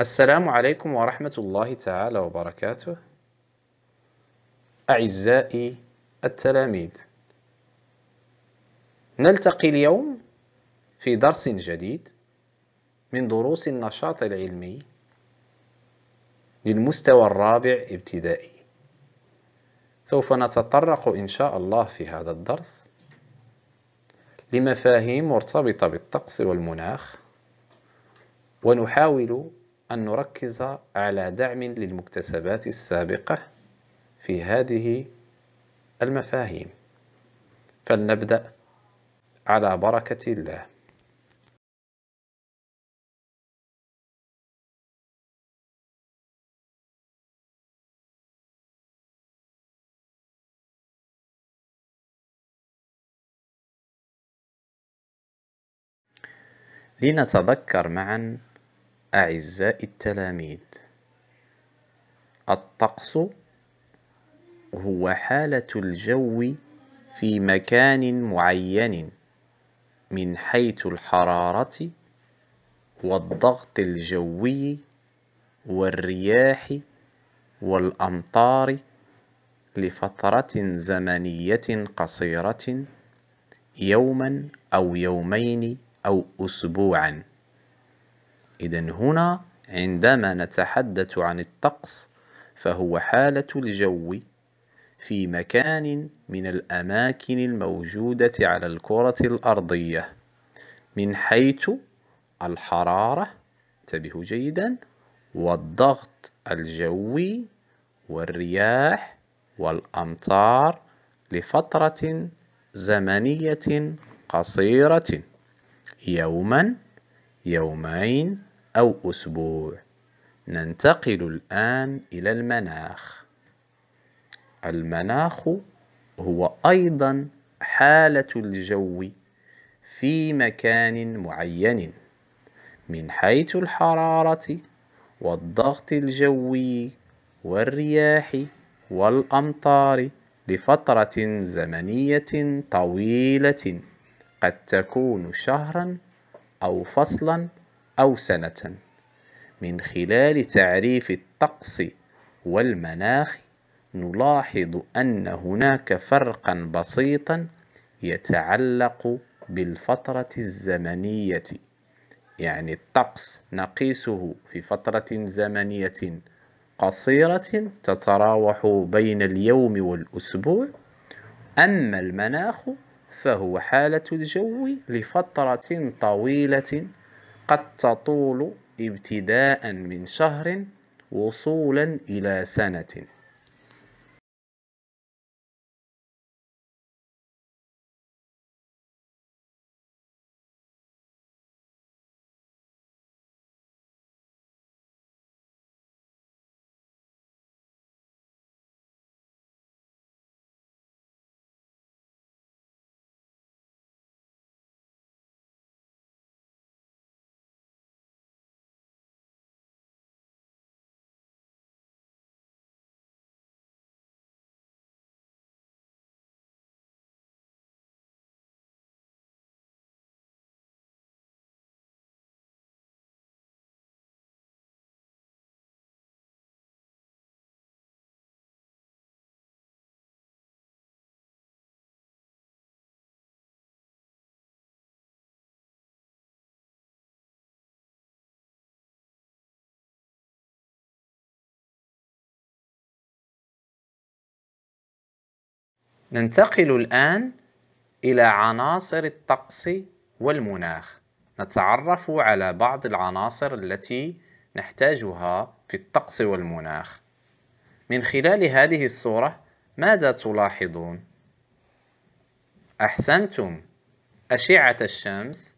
السلام عليكم ورحمة الله تعالى وبركاته أعزائي التلاميذ نلتقي اليوم في درس جديد من دروس النشاط العلمي للمستوى الرابع ابتدائي سوف نتطرق إن شاء الله في هذا الدرس لمفاهيم مرتبطة بالطقس والمناخ ونحاول أن نركز على دعم للمكتسبات السابقة في هذه المفاهيم فلنبدأ على بركة الله لنتذكر معا أعزائي التلاميذ الطقس هو حالة الجو في مكان معين من حيث الحرارة والضغط الجوي والرياح والأمطار لفترة زمنية قصيرة يوما أو يومين أو أسبوعا إذا هنا عندما نتحدث عن الطقس فهو حالة الجو في مكان من الأماكن الموجودة على الكرة الأرضية من حيث الحرارة انتبهوا جيدا والضغط الجوي والرياح والأمطار لفترة زمنية قصيرة يوما يومين أو أسبوع ننتقل الآن إلى المناخ المناخ هو أيضا حالة الجو في مكان معين من حيث الحرارة والضغط الجوي والرياح والأمطار لفترة زمنية طويلة قد تكون شهرا أو فصلا أو سنة من خلال تعريف الطقس والمناخ نلاحظ أن هناك فرقا بسيطا يتعلق بالفترة الزمنية يعني الطقس نقيسه في فترة زمنية قصيرة تتراوح بين اليوم والأسبوع أما المناخ فهو حالة الجو لفترة طويلة قد تطول ابتداء من شهر وصولا إلى سنة ننتقل الآن إلى عناصر الطقس والمناخ نتعرف على بعض العناصر التي نحتاجها في الطقس والمناخ من خلال هذه الصورة ماذا تلاحظون؟ أحسنتم أشعة الشمس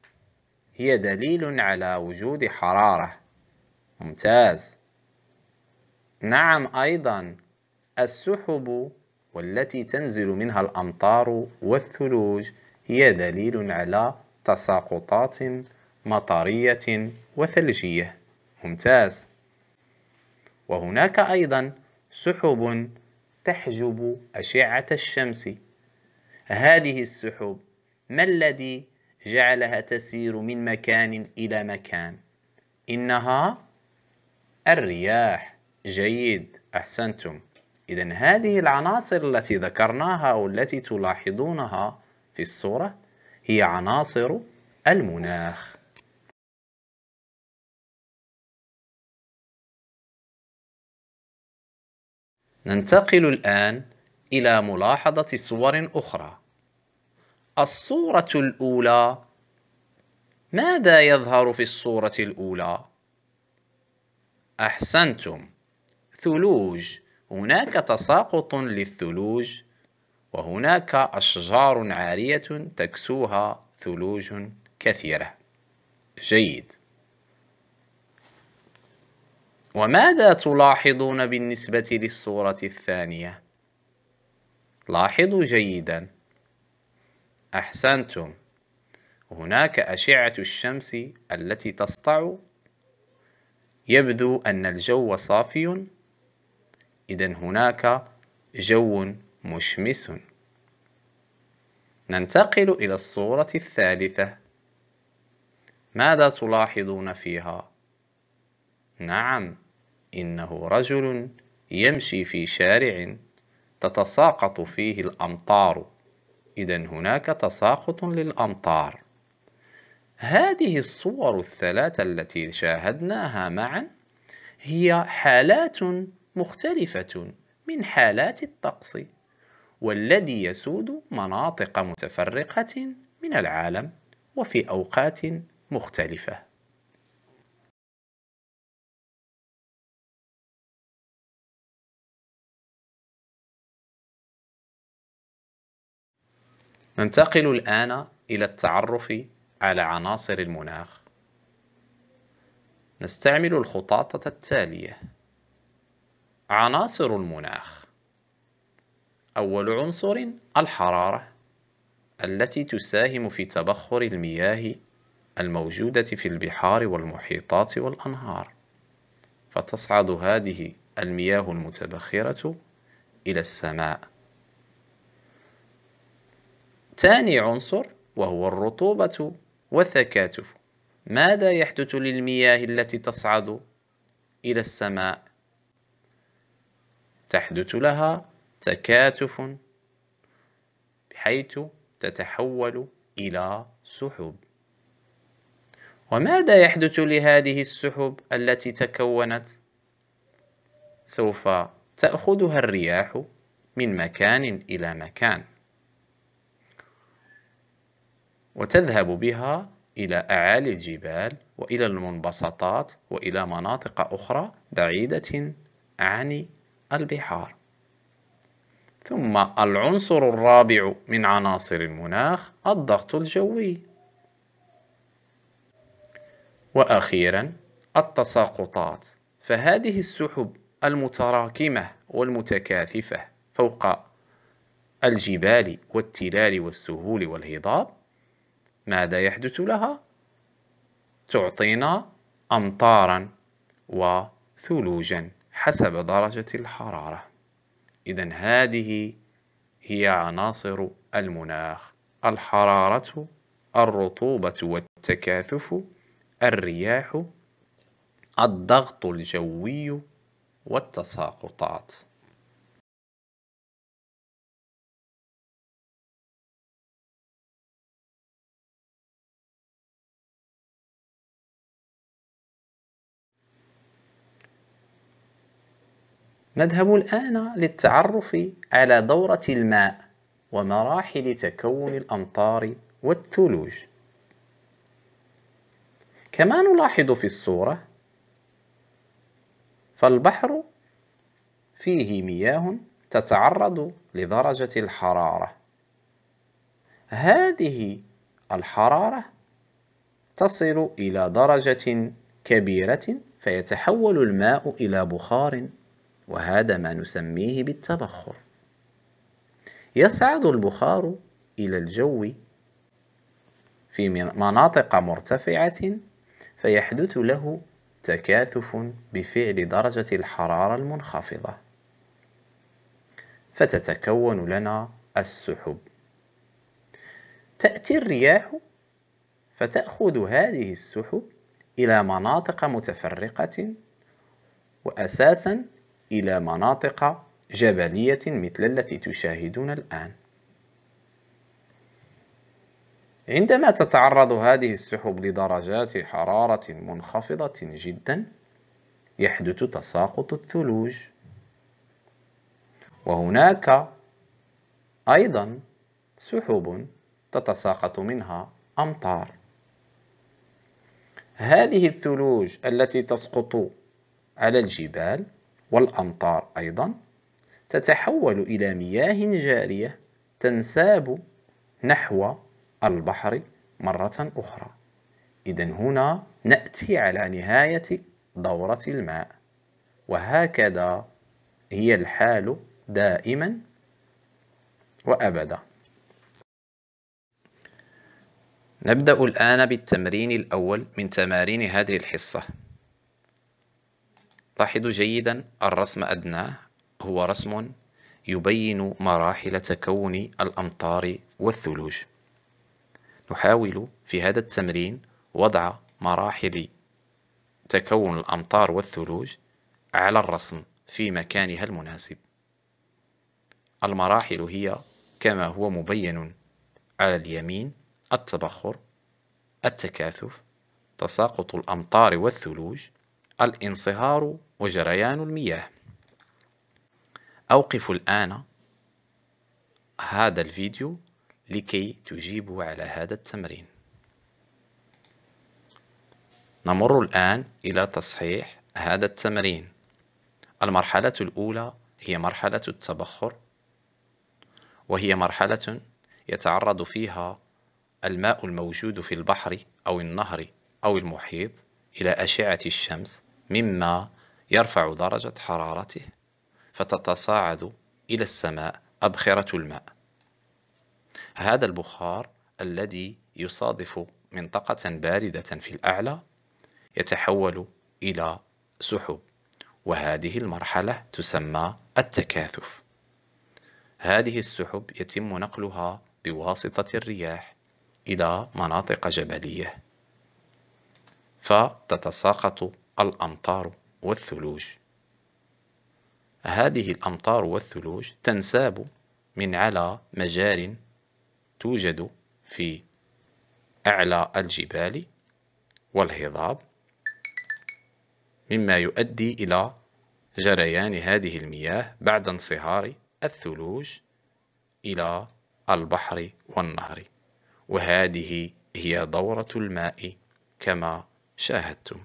هي دليل على وجود حرارة ممتاز نعم أيضا السحب والتي تنزل منها الأمطار والثلوج هي دليل على تساقطات مطرية وثلجية ممتاز وهناك أيضا سحب تحجب أشعة الشمس هذه السحب ما الذي جعلها تسير من مكان إلى مكان إنها الرياح جيد أحسنتم إذا هذه العناصر التي ذكرناها والتي تلاحظونها في الصورة هي عناصر المناخ ننتقل الآن إلى ملاحظة صور أخرى الصورة الأولى ماذا يظهر في الصورة الأولى؟ أحسنتم ثلوج هناك تساقط للثلوج وهناك أشجار عارية تكسوها ثلوج كثيرة جيد وماذا تلاحظون بالنسبة للصورة الثانية؟ لاحظوا جيدا أحسنتم هناك أشعة الشمس التي تسطع يبدو أن الجو صافي إذا هناك جو مشمس ننتقل إلى الصورة الثالثة ماذا تلاحظون فيها؟ نعم إنه رجل يمشي في شارع تتساقط فيه الأمطار إذا هناك تساقط للأمطار هذه الصور الثلاثة التي شاهدناها معا هي حالات مختلفة من حالات الطقس والذي يسود مناطق متفرقة من العالم وفي أوقات مختلفة ننتقل الآن إلى التعرف على عناصر المناخ نستعمل الخطاطة التالية عناصر المناخ أول عنصر الحرارة التي تساهم في تبخر المياه الموجودة في البحار والمحيطات والأنهار فتصعد هذه المياه المتبخرة إلى السماء ثاني عنصر وهو الرطوبة والتكاتف ماذا يحدث للمياه التي تصعد إلى السماء تحدث لها تكاتف بحيث تتحول إلى سحب وماذا يحدث لهذه السحب التي تكونت سوف تأخذها الرياح من مكان إلى مكان وتذهب بها إلى أعالي الجبال وإلى المنبسطات وإلى مناطق أخرى بعيدة عن البحار ثم العنصر الرابع من عناصر المناخ الضغط الجوي واخيرا التساقطات فهذه السحب المتراكمه والمتكاثفه فوق الجبال والتلال والسهول والهضاب ماذا يحدث لها تعطينا امطارا وثلوجا حسب درجة الحرارة إذا هذه هي عناصر المناخ الحرارة الرطوبة والتكاثف الرياح الضغط الجوي والتساقطات نذهب الآن للتعرف على دورة الماء ومراحل تكون الأمطار والثلوج كما نلاحظ في الصورة فالبحر فيه مياه تتعرض لدرجة الحرارة هذه الحرارة تصل إلى درجة كبيرة فيتحول الماء إلى بخار وهذا ما نسميه بالتبخر يصعد البخار إلى الجو في مناطق مرتفعة فيحدث له تكاثف بفعل درجة الحرارة المنخفضة فتتكون لنا السحب تأتي الرياح فتأخذ هذه السحب إلى مناطق متفرقة وأساسا إلى مناطق جبلية مثل التي تشاهدون الآن عندما تتعرض هذه السحب لدرجات حرارة منخفضة جدا يحدث تساقط الثلوج وهناك أيضا سحب تتساقط منها أمطار هذه الثلوج التي تسقط على الجبال والأمطار أيضا تتحول إلى مياه جارية تنساب نحو البحر مرة أخرى إذا هنا نأتي على نهاية دورة الماء وهكذا هي الحال دائما وأبدا نبدأ الآن بالتمرين الأول من تمارين هذه الحصة لاحظوا جيدا الرسم أدناه هو رسم يبين مراحل تكون الأمطار والثلوج نحاول في هذا التمرين وضع مراحل تكون الأمطار والثلوج على الرسم في مكانها المناسب المراحل هي كما هو مبين على اليمين التبخر التكاثف تساقط الأمطار والثلوج الانصهار وجريان المياه أوقف الآن هذا الفيديو لكي تجيبوا على هذا التمرين نمر الآن إلى تصحيح هذا التمرين المرحلة الأولى هي مرحلة التبخر وهي مرحلة يتعرض فيها الماء الموجود في البحر أو النهر أو المحيط إلى أشعة الشمس مما يرفع درجة حرارته فتتصاعد إلى السماء أبخرة الماء هذا البخار الذي يصادف منطقة باردة في الأعلى يتحول إلى سحب وهذه المرحلة تسمى التكاثف هذه السحب يتم نقلها بواسطة الرياح إلى مناطق جبلية فتتساقط الأمطار والثلوج هذه الأمطار والثلوج تنساب من على مجار توجد في أعلى الجبال والهضاب مما يؤدي إلى جريان هذه المياه بعد انصهار الثلوج إلى البحر والنهر وهذه هي دورة الماء كما شاهدتم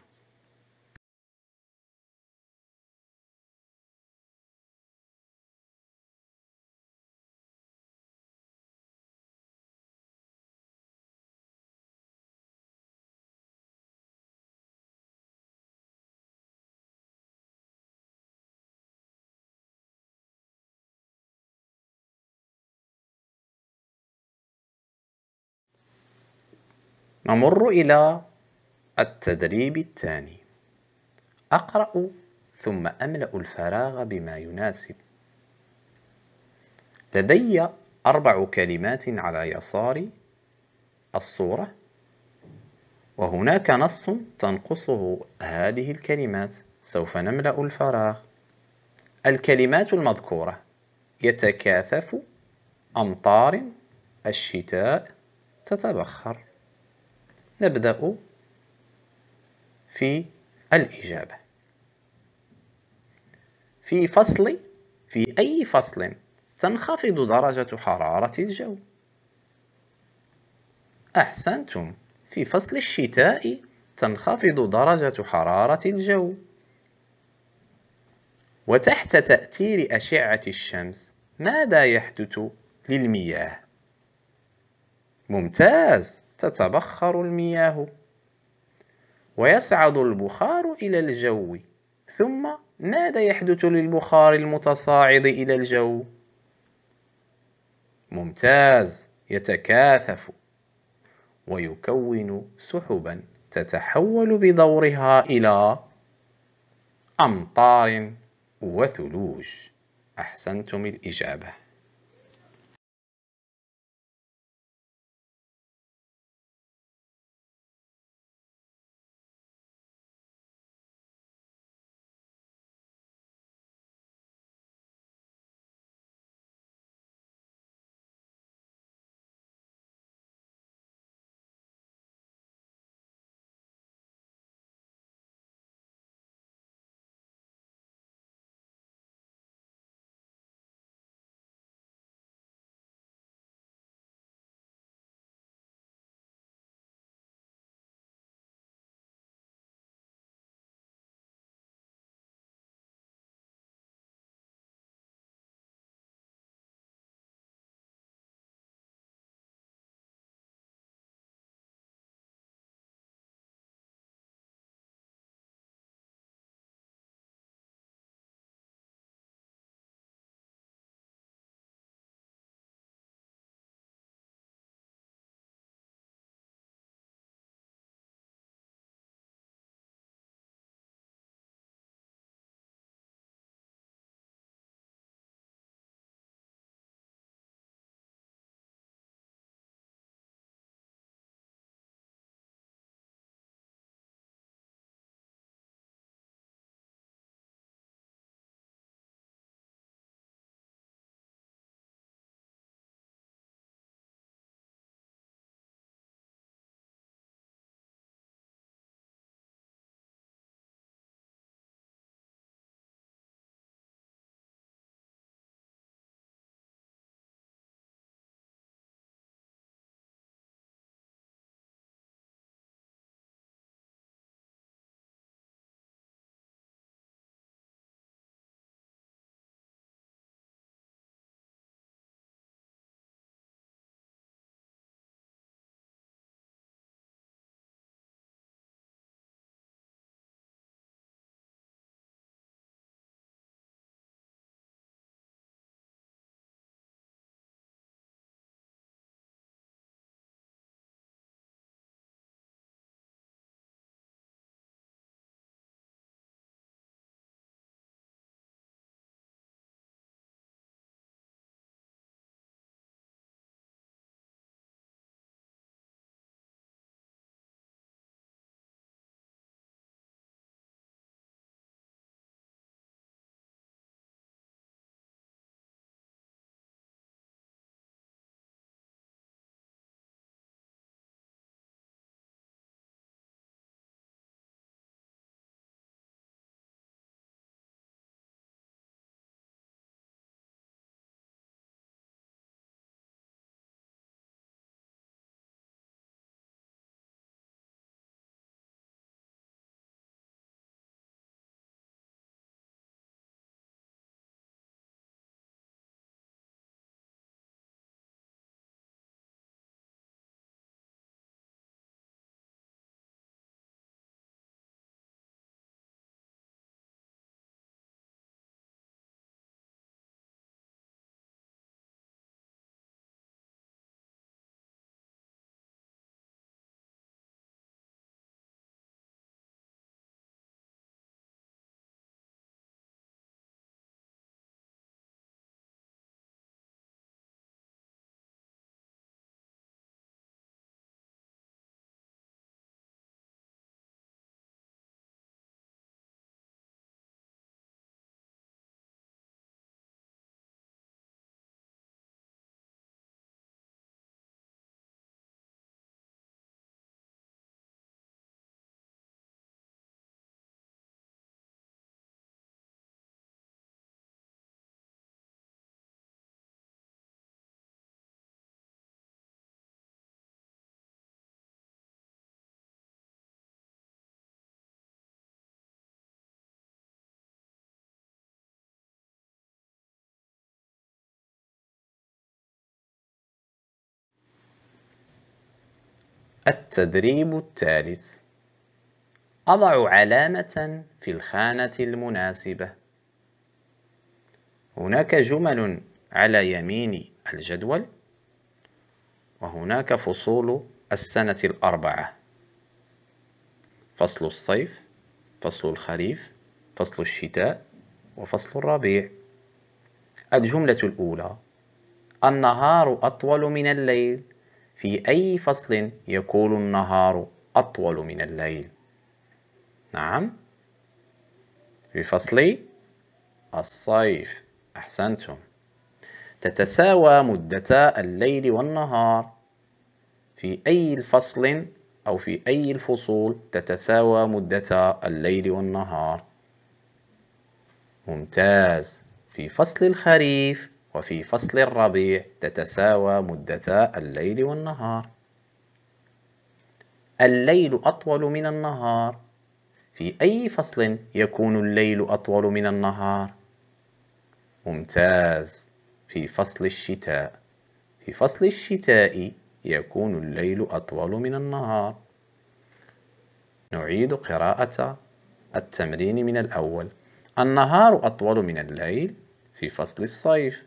نمر إلى التدريب الثاني أقرأ ثم أملأ الفراغ بما يناسب لدي أربع كلمات على يسار الصورة وهناك نص تنقصه هذه الكلمات سوف نملأ الفراغ الكلمات المذكورة يتكاثف أمطار الشتاء تتبخر نبدأ في الإجابة في فصل في أي فصل تنخفض درجة حرارة الجو أحسنتم في فصل الشتاء تنخفض درجة حرارة الجو وتحت تأثير أشعة الشمس ماذا يحدث للمياه؟ ممتاز تتبخر المياه ويصعد البخار إلى الجو ثم ماذا يحدث للبخار المتصاعد إلى الجو؟ ممتاز يتكاثف ويكون سحبا تتحول بدورها إلى أمطار وثلوج أحسنتم الإجابة التدريب الثالث أضع علامة في الخانة المناسبة هناك جمل على يمين الجدول وهناك فصول السنة الأربعة فصل الصيف فصل الخريف فصل الشتاء وفصل الربيع الجملة الأولى النهار أطول من الليل في أي فصل يكون النهار أطول من الليل نعم في فصل الصيف أحسنتم تتساوى مدة الليل والنهار في أي فصل أو في أي الفصول تتساوى مدة الليل والنهار ممتاز في فصل الخريف وفي فصل الربيع تتساوى مدتا الليل والنهار الليل أطول من النهار في أي فصل يكون الليل أطول من النهار؟ ممتاز في فصل الشتاء في فصل الشتاء يكون الليل أطول من النهار نعيد قراءة التمرين من الأول النهار أطول من الليل في فصل الصيف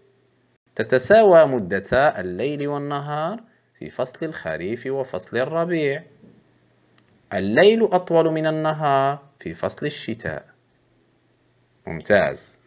تتساوى مدتا الليل والنهار في فصل الخريف وفصل الربيع الليل أطول من النهار في فصل الشتاء ممتاز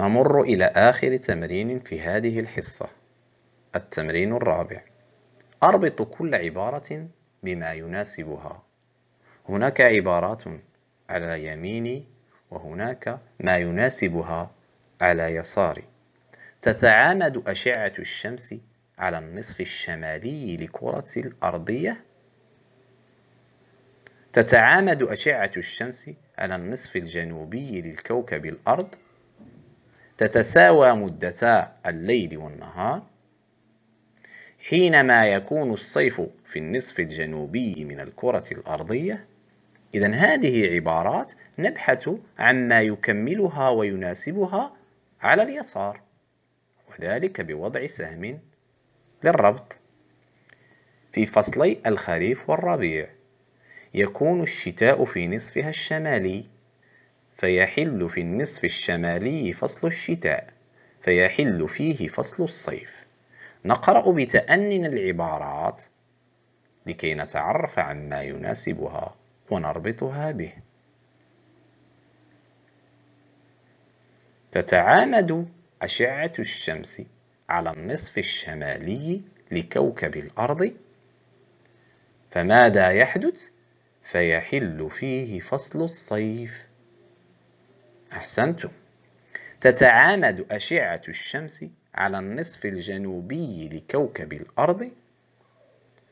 نمر إلى آخر تمرين في هذه الحصة التمرين الرابع أربط كل عبارة بما يناسبها هناك عبارات على يميني وهناك ما يناسبها على يساري تتعامد أشعة الشمس على النصف الشمالي لكرة الأرضية تتعامد أشعة الشمس على النصف الجنوبي للكوكب الأرض تتساوى مدتا الليل والنهار حينما يكون الصيف في النصف الجنوبي من الكرة الأرضية إذا هذه عبارات نبحث عما يكملها ويناسبها على اليسار وذلك بوضع سهم للربط في فصلي الخريف والربيع يكون الشتاء في نصفها الشمالي فيحل في النصف الشمالي فصل الشتاء فيحل فيه فصل الصيف نقرأ بتأنن العبارات لكي نتعرف عن ما يناسبها ونربطها به تتعامد أشعة الشمس على النصف الشمالي لكوكب الأرض فماذا يحدث؟ فيحل فيه فصل الصيف أحسنتم تتعامد أشعة الشمس على النصف الجنوبي لكوكب الأرض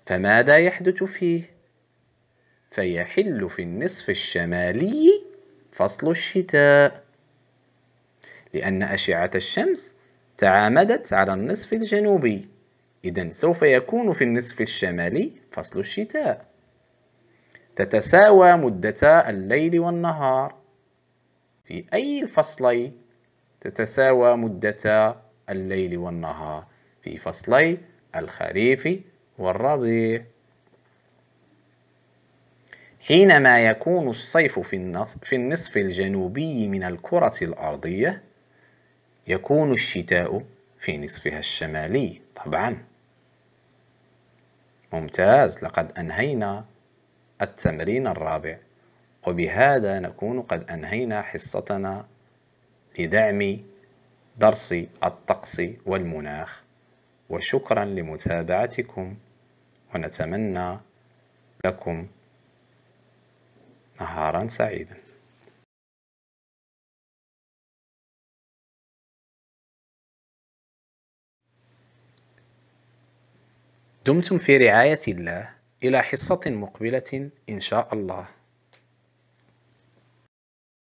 فماذا يحدث فيه؟ فيحل في النصف الشمالي فصل الشتاء لأن أشعة الشمس تعامدت على النصف الجنوبي إذن سوف يكون في النصف الشمالي فصل الشتاء تتساوى مدتا الليل والنهار في أي الفصلي تتساوى مدة الليل والنهار في فصلي الخريف والربيع حينما يكون الصيف في النصف, في النصف الجنوبي من الكرة الأرضية يكون الشتاء في نصفها الشمالي طبعا ممتاز لقد أنهينا التمرين الرابع وبهذا نكون قد أنهينا حصتنا لدعم درس الطقس والمناخ وشكرا لمتابعتكم ونتمنى لكم نهارا سعيدا دمتم في رعاية الله إلى حصة مقبلة إن شاء الله